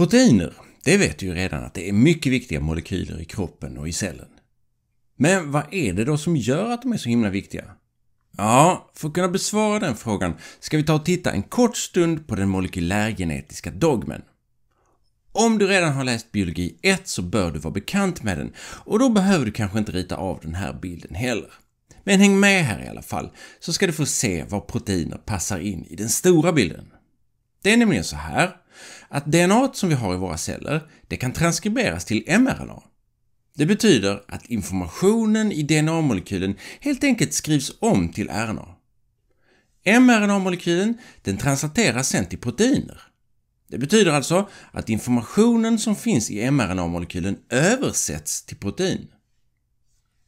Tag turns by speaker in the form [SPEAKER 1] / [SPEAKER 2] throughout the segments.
[SPEAKER 1] Proteiner, det vet du ju redan att det är mycket viktiga molekyler i kroppen och i cellen. Men vad är det då som gör att de är så himla viktiga? Ja, för att kunna besvara den frågan ska vi ta och titta en kort stund på den molekylärgenetiska dogmen. Om du redan har läst biologi 1 så bör du vara bekant med den och då behöver du kanske inte rita av den här bilden heller. Men häng med här i alla fall, så ska du få se var proteiner passar in i den stora bilden. Det är nämligen så här att DNA som vi har i våra celler, det kan transkriberas till mRNA. Det betyder att informationen i DNA-molekylen helt enkelt skrivs om till RNA. mRNA-molekylen den translateras sedan till proteiner. Det betyder alltså att informationen som finns i mRNA-molekylen översätts till protein.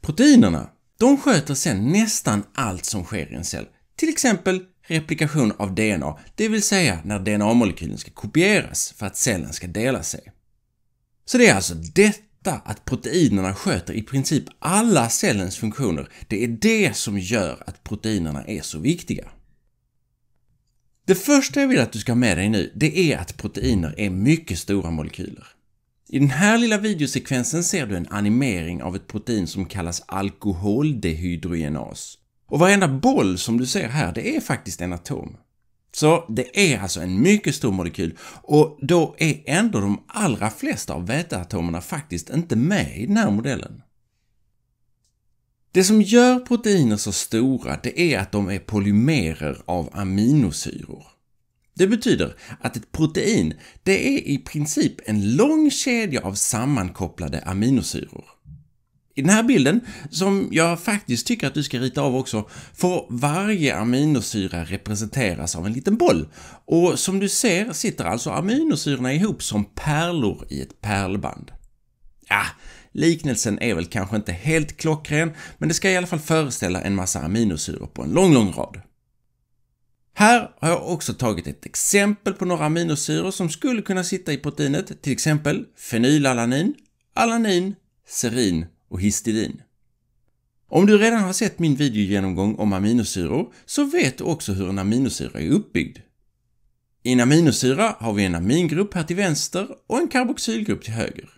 [SPEAKER 1] Proteinerna, de sköter sedan nästan allt som sker i en cell, till exempel replikation av DNA, det vill säga när DNA-molekylen ska kopieras för att cellen ska dela sig. Så det är alltså detta att proteinerna sköter i princip alla cellens funktioner, det är det som gör att proteinerna är så viktiga. Det första jag vill att du ska ha med dig nu, det är att proteiner är mycket stora molekyler. I den här lilla videosekvensen ser du en animering av ett protein som kallas alkoholdehydrogenas och varenda boll som du ser här, det är faktiskt en atom. Så det är alltså en mycket stor molekyl och då är ändå de allra flesta av väteatomerna faktiskt inte med i den här modellen. Det som gör proteiner så stora, det är att de är polymerer av aminosyror. Det betyder att ett protein, det är i princip en lång kedja av sammankopplade aminosyror. I den här bilden, som jag faktiskt tycker att du ska rita av också, får varje aminosyra representeras av en liten boll. Och som du ser sitter alltså aminosyrorna ihop som pärlor i ett pärlband. Ja, liknelsen är väl kanske inte helt klockren, men det ska i alla fall föreställa en massa aminosyror på en lång, lång rad. Här har jag också tagit ett exempel på några aminosyror som skulle kunna sitta i proteinet, till exempel fenylalanin, alanin, serin och histidin. Om du redan har sett min videogenomgång om aminosyror så vet du också hur en aminosyra är uppbyggd. I en aminosyra har vi en amingrupp här till vänster och en karboxylgrupp till höger.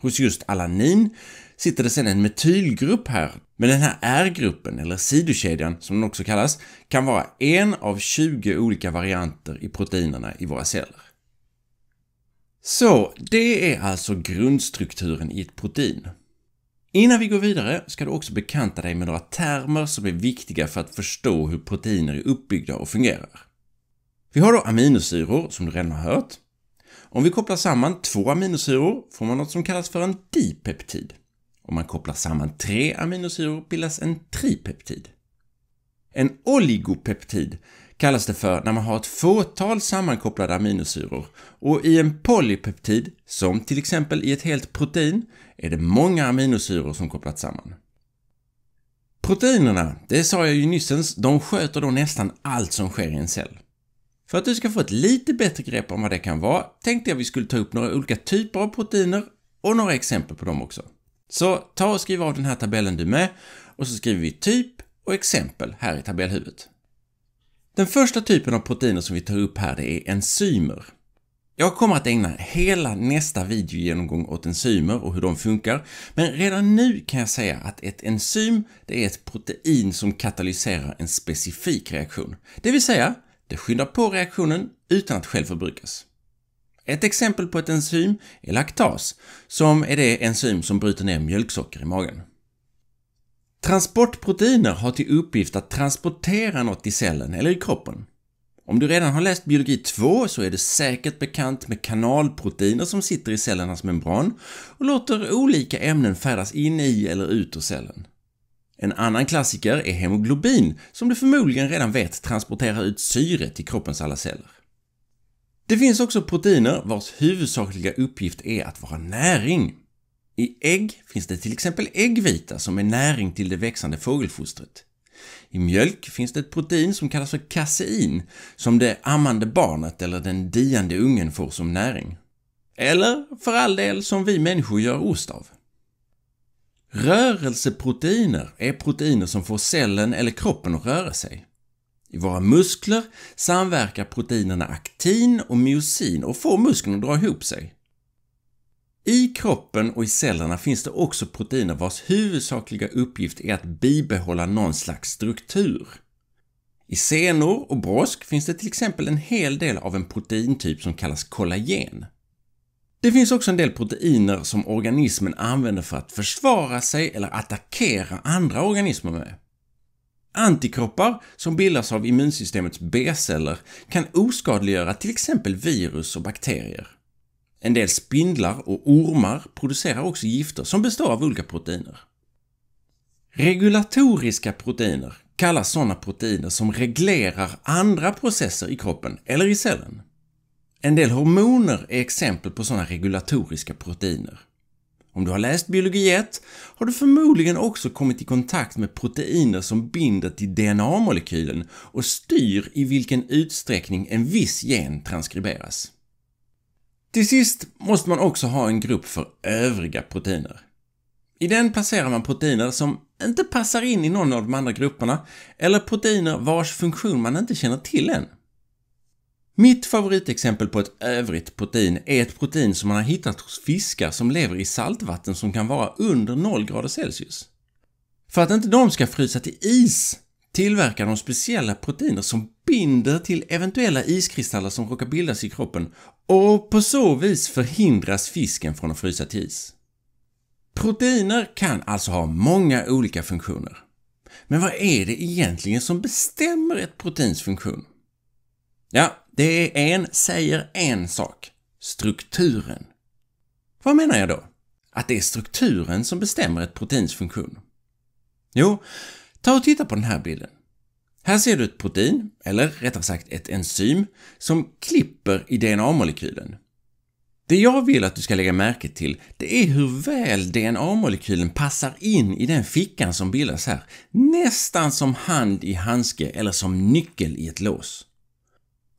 [SPEAKER 1] Hos just alanin sitter det sedan en metylgrupp här, men den här R-gruppen, eller sidokedjan som den också kallas, kan vara en av 20 olika varianter i proteinerna i våra celler. Så, det är alltså grundstrukturen i ett protein. Innan vi går vidare ska du också bekanta dig med några termer som är viktiga för att förstå hur proteiner är uppbyggda och fungerar. Vi har då aminosyror, som du redan har hört. Om vi kopplar samman två aminosyror får man något som kallas för en dipeptid. Om man kopplar samman tre aminosyror bildas en tripeptid. En oligopeptid kallas det för när man har ett fåtal sammankopplade aminosyror och i en polypeptid, som till exempel i ett helt protein, är det många aminosyror som kopplats samman. Proteinerna, det sa jag ju nyss, de sköter då nästan allt som sker i en cell. För att du ska få ett lite bättre grepp om vad det kan vara tänkte jag vi skulle ta upp några olika typer av proteiner och några exempel på dem också. Så ta och skriv av den här tabellen du med och så skriver vi typ och exempel här i tabellhuvudet. Den första typen av proteiner som vi tar upp här det är enzymer. Jag kommer att ägna hela nästa videogenomgång åt enzymer och hur de funkar, men redan nu kan jag säga att ett enzym det är ett protein som katalyserar en specifik reaktion. Det vill säga, det skyndar på reaktionen utan att själv förbrukas. Ett exempel på ett enzym är laktas, som är det enzym som bryter ner mjölksocker i magen. Transportproteiner har till uppgift att transportera något i cellen eller i kroppen. Om du redan har läst biologi 2 så är du säkert bekant med kanalproteiner som sitter i cellernas membran och låter olika ämnen färdas in i eller ut ur cellen. En annan klassiker är hemoglobin, som du förmodligen redan vet transporterar ut syre till kroppens alla celler. Det finns också proteiner vars huvudsakliga uppgift är att vara näring. I ägg finns det till exempel äggvita som är näring till det växande fågelfostret. I mjölk finns det ett protein som kallas för kasein, som det ammande barnet eller den diande ungen får som näring. Eller för all del som vi människor gör ost av. Rörelseproteiner är proteiner som får cellen eller kroppen att röra sig. I våra muskler samverkar proteinerna aktin och myosin och får musklerna att dra ihop sig. I kroppen och i cellerna finns det också proteiner vars huvudsakliga uppgift är att bibehålla någon slags struktur. I senor och brosk finns det till exempel en hel del av en proteintyp som kallas kollagen. Det finns också en del proteiner som organismen använder för att försvara sig eller attackera andra organismer med. Antikroppar som bildas av immunsystemets B-celler kan oskadliggöra till exempel virus och bakterier. En del spindlar och ormar producerar också gifter som består av olika proteiner. Regulatoriska proteiner kallas sådana proteiner som reglerar andra processer i kroppen eller i cellen. En del hormoner är exempel på sådana regulatoriska proteiner. Om du har läst biologi 1 har du förmodligen också kommit i kontakt med proteiner som binder till DNA-molekylen och styr i vilken utsträckning en viss gen transkriberas. Till sist måste man också ha en grupp för övriga proteiner. I den placerar man proteiner som inte passar in i någon av de andra grupperna, eller proteiner vars funktion man inte känner till än. Mitt favoritexempel på ett övrigt protein är ett protein som man har hittat hos fiskar som lever i saltvatten som kan vara under 0 grader Celsius. För att inte de ska frysa till is tillverkar de speciella proteiner som binder till eventuella iskristaller som råkar bildas i kroppen och på så vis förhindras fisken från att frysa till is. Proteiner kan alltså ha många olika funktioner. Men vad är det egentligen som bestämmer ett proteins funktion? Ja, det är en säger en sak. Strukturen. Vad menar jag då? Att det är strukturen som bestämmer ett proteins funktion? Jo, ta och titta på den här bilden. Här ser du ett protein, eller rättare sagt ett enzym, som klipper i DNA-molekylen. Det jag vill att du ska lägga märke till, det är hur väl DNA-molekylen passar in i den fickan som bildas här, nästan som hand i handske eller som nyckel i ett lås.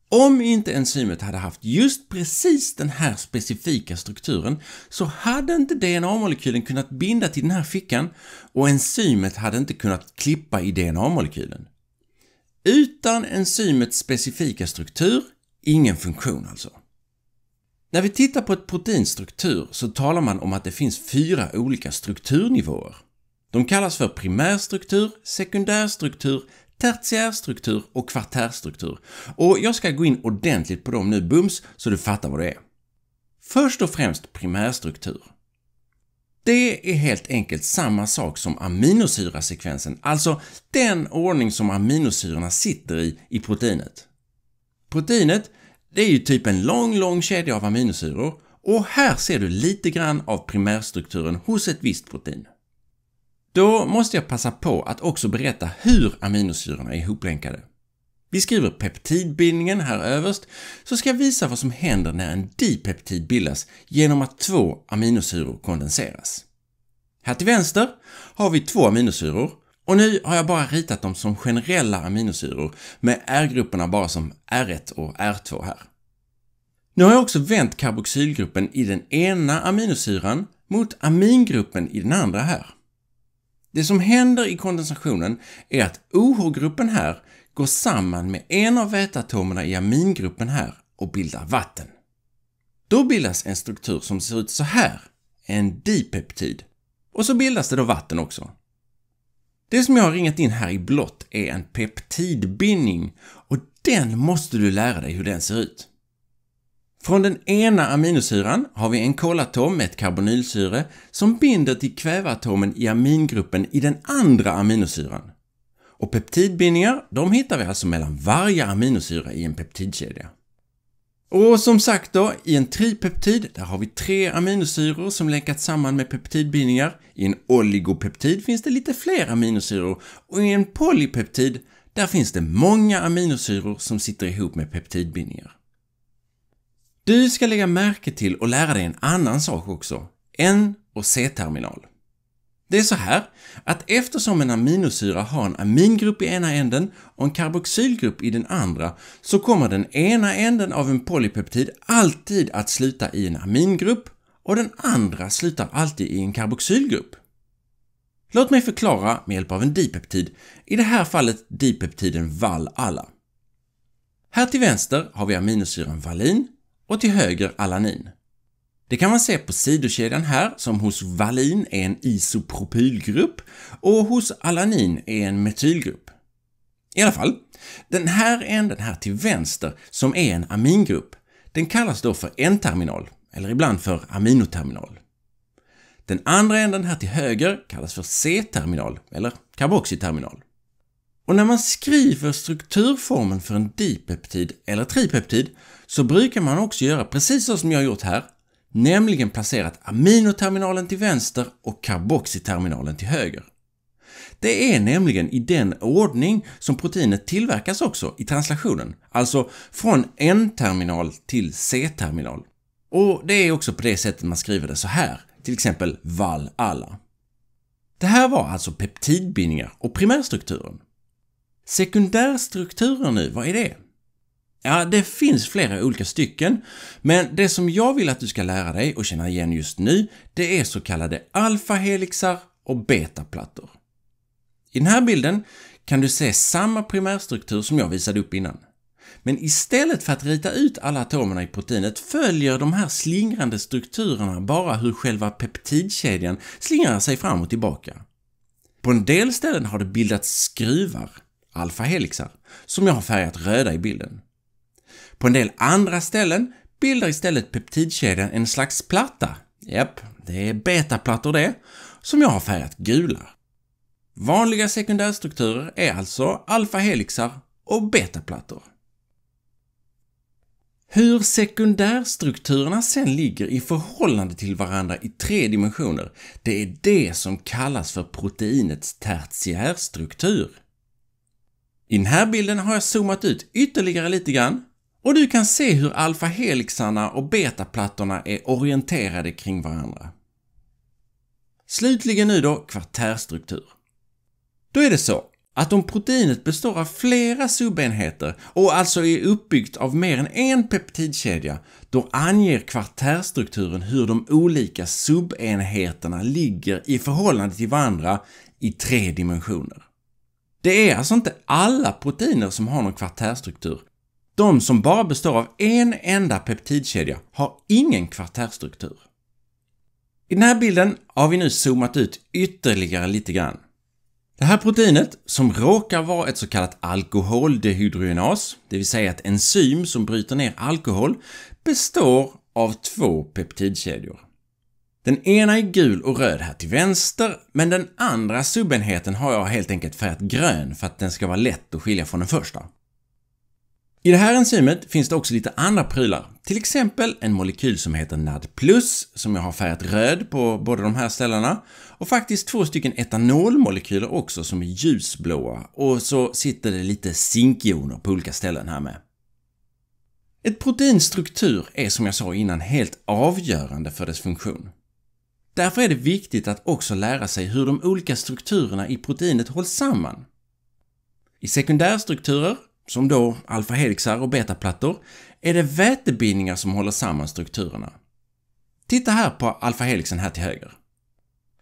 [SPEAKER 1] Om inte enzymet hade haft just precis den här specifika strukturen så hade inte DNA-molekylen kunnat binda till den här fickan och enzymet hade inte kunnat klippa i DNA-molekylen. Utan enzymets specifika struktur, ingen funktion alltså. När vi tittar på ett proteins struktur så talar man om att det finns fyra olika strukturnivåer. De kallas för primärstruktur, sekundärstruktur, tertiärstruktur och kvartärstruktur och jag ska gå in ordentligt på dem nu bums så du fattar vad det är. Först och främst primärstruktur. Det är helt enkelt samma sak som aminosyrasekvensen, alltså den ordning som aminosyrorna sitter i i proteinet. Proteinet, det är ju typ en lång, lång kedja av aminosyror och här ser du lite grann av primärstrukturen hos ett visst protein. Då måste jag passa på att också berätta hur aminosyrorna är ihoplänkade. Vi skriver peptidbindningen här överst, så ska jag visa vad som händer när en dipeptid bildas genom att två aminosyror kondenseras. Här till vänster har vi två aminosyror och nu har jag bara ritat dem som generella aminosyror med R-grupperna bara som R1 och R2 här. Nu har jag också vänt karboxylgruppen i den ena aminosyran mot amingruppen i den andra här. Det som händer i kondensationen är att OH-gruppen här går samman med en av väteatomerna i amingruppen här och bildar vatten. Då bildas en struktur som ser ut så här, en dipeptid. Och så bildas det då vatten också. Det som jag har ringat in här i blått är en peptidbindning och den måste du lära dig hur den ser ut. Från den ena aminosyran har vi en kolatom med ett karbonylsyre som binder till kväveatomen i amingruppen i den andra aminosyran. Och peptidbindningar, de hittar vi alltså mellan varje aminosyra i en peptidkedja. Och som sagt då, i en tripeptid, där har vi tre aminosyror som länkats samman med peptidbindningar. I en oligopeptid finns det lite fler aminosyror och i en polypeptid, där finns det många aminosyror som sitter ihop med peptidbindningar. Du ska lägga märke till och lära dig en annan sak också, N och C-terminal. Det är så här, att eftersom en aminosyra har en amingrupp i ena änden och en karboxylgrupp i den andra, så kommer den ena änden av en polypeptid alltid att sluta i en amingrupp och den andra slutar alltid i en karboxylgrupp. Låt mig förklara med hjälp av en dipeptid, i det här fallet dipeptiden val-alla. Här till vänster har vi aminosyran valin och till höger alanin. Det kan man se på sidokedjan här, som hos valin är en isopropylgrupp och hos alanin är en metylgrupp. I alla fall, den här änden här till vänster, som är en amingrupp, den kallas då för N-terminal, eller ibland för aminoterminal. Den andra änden här till höger kallas för C-terminal, eller karboxyterminal. Och när man skriver strukturformen för en dipeptid eller tripeptid så brukar man också göra precis så som jag har gjort här, nämligen placerat aminoterminalen till vänster och karboxyterminalen till höger. Det är nämligen i den ordning som proteinet tillverkas också i translationen, alltså från N-terminal till C-terminal. Och det är också på det sättet man skriver det så här, till exempel val ala Det här var alltså peptidbindningar och primärstrukturen. Sekundärstrukturer nu, vad är det? Ja, det finns flera olika stycken, men det som jag vill att du ska lära dig och känna igen just nu, det är så kallade alfahelixar och betaplattor. I den här bilden kan du se samma primärstruktur som jag visade upp innan. Men istället för att rita ut alla atomerna i proteinet följer de här slingrande strukturerna bara hur själva peptidkedjan slingrar sig fram och tillbaka. På en del ställen har det bildats skruvar, alfahelixar, som jag har färgat röda i bilden. På en del andra ställen bildar istället peptidkedjan en slags platta. Japp, det är betaplattor det, som jag har färgat gula. Vanliga sekundärstrukturer är alltså alfahelixar och betaplattor. Hur sekundärstrukturerna sen ligger i förhållande till varandra i tre dimensioner, det är det som kallas för proteinets tertiärstruktur. I den här bilden har jag zoomat ut ytterligare lite grann och du kan se hur alfahelixarna och betaplattorna är orienterade kring varandra. Slutligen nu då kvartärstruktur. Då är det så att om proteinet består av flera subenheter och alltså är uppbyggt av mer än en peptidkedja, då anger kvartärstrukturen hur de olika subenheterna ligger i förhållande till varandra i tre dimensioner. Det är alltså inte alla proteiner som har någon kvartärstruktur, de som bara består av en enda peptidkedja har ingen kvartärstruktur. I den här bilden har vi nu zoomat ut ytterligare lite grann. Det här proteinet, som råkar vara ett så kallat alkoholdehydrogenas, det vill säga ett enzym som bryter ner alkohol, består av två peptidkedjor. Den ena är gul och röd här till vänster, men den andra subenheten har jag helt enkelt färgat grön för att den ska vara lätt att skilja från den första. I det här enzymet finns det också lite andra prylar, till exempel en molekyl som heter NAD+, som jag har färgat röd på båda de här ställena, och faktiskt två stycken etanolmolekyler också som är ljusblåa, och så sitter det lite zinkjoner på olika ställen här med. Ett proteins struktur är som jag sa innan helt avgörande för dess funktion. Därför är det viktigt att också lära sig hur de olika strukturerna i proteinet hålls samman. I sekundärstrukturer som då alfahelixar och betaplattor, är det vätebindningar som håller samman strukturerna. Titta här på alfahelixen här till höger.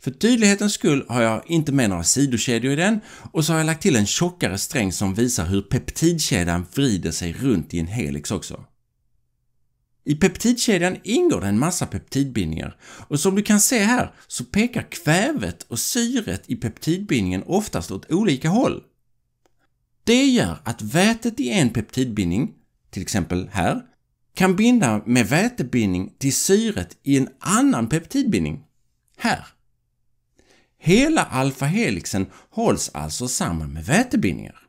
[SPEAKER 1] För tydlighetens skull har jag inte med några sidokedjor i den och så har jag lagt till en tjockare sträng som visar hur peptidkedjan vrider sig runt i en helix också. I peptidkedjan ingår det en massa peptidbindningar och som du kan se här så pekar kvävet och syret i peptidbindningen oftast åt olika håll. Det gör att vätet i en peptidbindning, till exempel här, kan binda med vätebindning till syret i en annan peptidbindning, här. Hela alfahelixen hålls alltså samman med vätebindningar.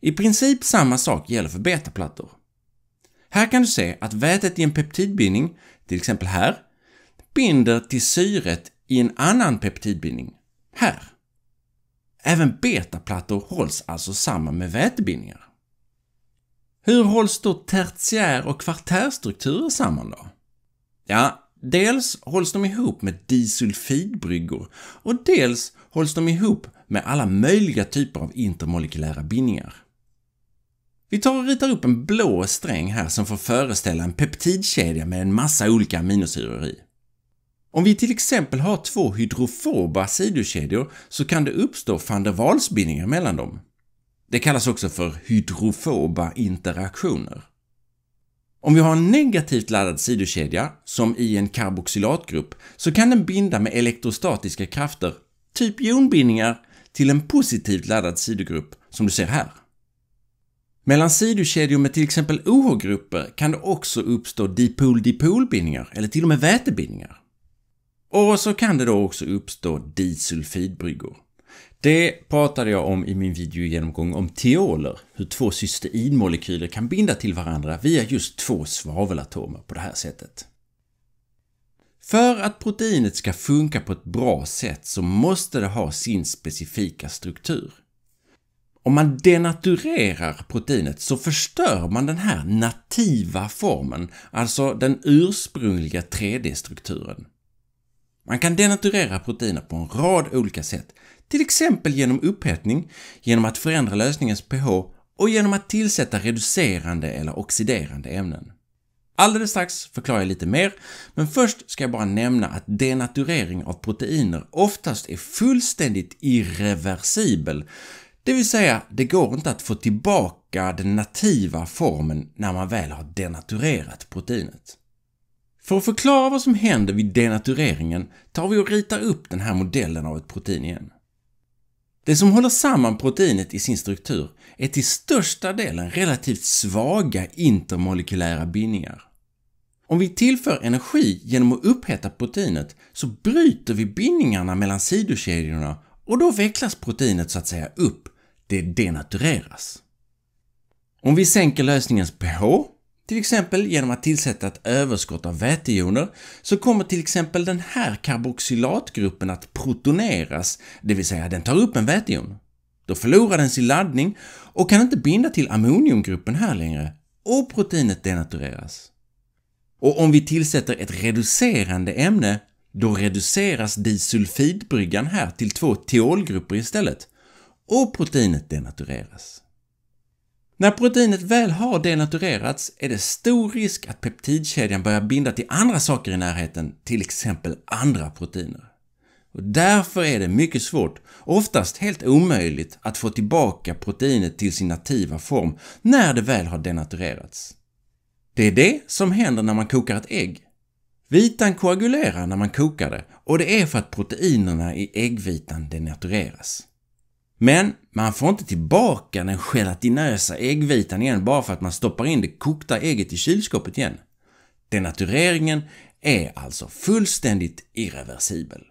[SPEAKER 1] I princip samma sak gäller för betaplattor. Här kan du se att vätet i en peptidbindning, till exempel här, binder till syret i en annan peptidbindning, här. Även betaplattor hålls alltså samman med vätebindningar. Hur hålls då tertiär och kvartärstrukturer samman då? Ja, dels hålls de ihop med disulfidbryggor och dels hålls de ihop med alla möjliga typer av intermolekylära bindningar. Vi tar och ritar upp en blå sträng här som får föreställa en peptidkedja med en massa olika aminosyror i. Om vi till exempel har två hydrofoba sidokedjor så kan det uppstå van der Waals-bindningar mellan dem. Det kallas också för hydrofoba interaktioner. Om vi har en negativt laddad sidokedja, som i en karboxylatgrupp, så kan den binda med elektrostatiska krafter, typ jonbindningar, till en positivt laddad sidogrupp, som du ser här. Mellan sidokedjor med till exempel OH-grupper kan det också uppstå dipol-dipol-bindningar, eller till och med vätebindningar. Och så kan det då också uppstå disulfidbryggor. Det pratade jag om i min videogenomgång om teoler, hur två cysteinmolekyler kan binda till varandra via just två svavelatomer på det här sättet. För att proteinet ska funka på ett bra sätt så måste det ha sin specifika struktur. Om man denaturerar proteinet så förstör man den här nativa formen, alltså den ursprungliga 3D-strukturen. Man kan denaturera proteiner på en rad olika sätt, till exempel genom upphettning, genom att förändra lösningens pH och genom att tillsätta reducerande eller oxiderande ämnen. Alldeles strax förklarar jag lite mer, men först ska jag bara nämna att denaturering av proteiner oftast är fullständigt irreversibel, det vill säga, det går inte att få tillbaka den nativa formen när man väl har denaturerat proteinet. För att förklara vad som händer vid denatureringen tar vi och ritar upp den här modellen av ett protein igen. Det som håller samman proteinet i sin struktur är till största delen relativt svaga intermolekylära bindningar. Om vi tillför energi genom att upphetta proteinet så bryter vi bindningarna mellan sidokedjorna och då vecklas proteinet så att säga upp, det denatureras. Om vi sänker lösningens pH till exempel genom att tillsätta ett överskott av vätejoner så kommer till exempel den här karboxylatgruppen att protoneras, det vill säga den tar upp en vätejon. Då förlorar den sin laddning och kan inte binda till ammoniumgruppen här längre och proteinet denatureras. Och om vi tillsätter ett reducerande ämne, då reduceras disulfidbryggan här till två teolgrupper istället och proteinet denatureras. När proteinet väl har denaturerats är det stor risk att peptidkedjan börjar binda till andra saker i närheten, till exempel andra proteiner. Och därför är det mycket svårt, oftast helt omöjligt, att få tillbaka proteinet till sin nativa form när det väl har denaturerats. Det är det som händer när man kokar ett ägg. Vitan koagulerar när man kokar det och det är för att proteinerna i äggvitan denatureras. Men man får inte tillbaka den gelatinösa äggvitan igen bara för att man stoppar in det kokta ägget i kylskåpet igen. Denatureringen är alltså fullständigt irreversibel.